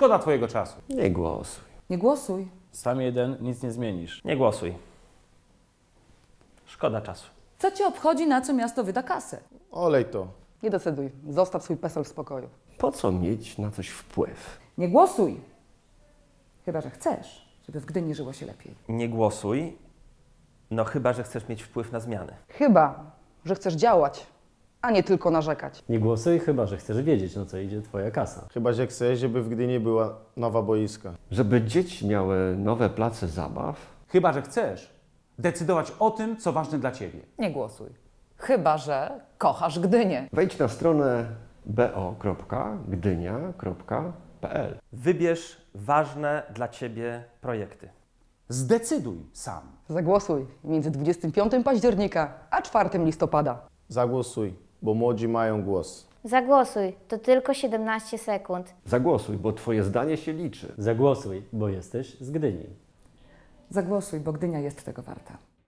Szkoda twojego czasu. Nie głosuj. Nie głosuj. Sam jeden, nic nie zmienisz. Nie głosuj. Szkoda czasu. Co cię obchodzi, na co miasto wyda kasę? Olej to. Nie decyduj. Zostaw swój PESEL w spokoju. Po co mieć na coś wpływ? Nie głosuj. Chyba, że chcesz, żeby w Gdyni żyło się lepiej. Nie głosuj. No chyba, że chcesz mieć wpływ na zmiany. Chyba, że chcesz działać a nie tylko narzekać. Nie głosuj, chyba że chcesz wiedzieć, na co idzie Twoja kasa. Chyba, że chcesz, żeby w Gdyni była nowa boiska. Żeby dzieci miały nowe place zabaw. Chyba, że chcesz decydować o tym, co ważne dla Ciebie. Nie głosuj. Chyba, że kochasz Gdynię. Wejdź na stronę bo.gdynia.pl. Wybierz ważne dla Ciebie projekty. Zdecyduj sam. Zagłosuj między 25 października a 4 listopada. Zagłosuj bo młodzi mają głos. Zagłosuj, to tylko 17 sekund. Zagłosuj, bo Twoje zdanie się liczy. Zagłosuj, bo jesteś z Gdyni. Zagłosuj, bo Gdynia jest tego warta.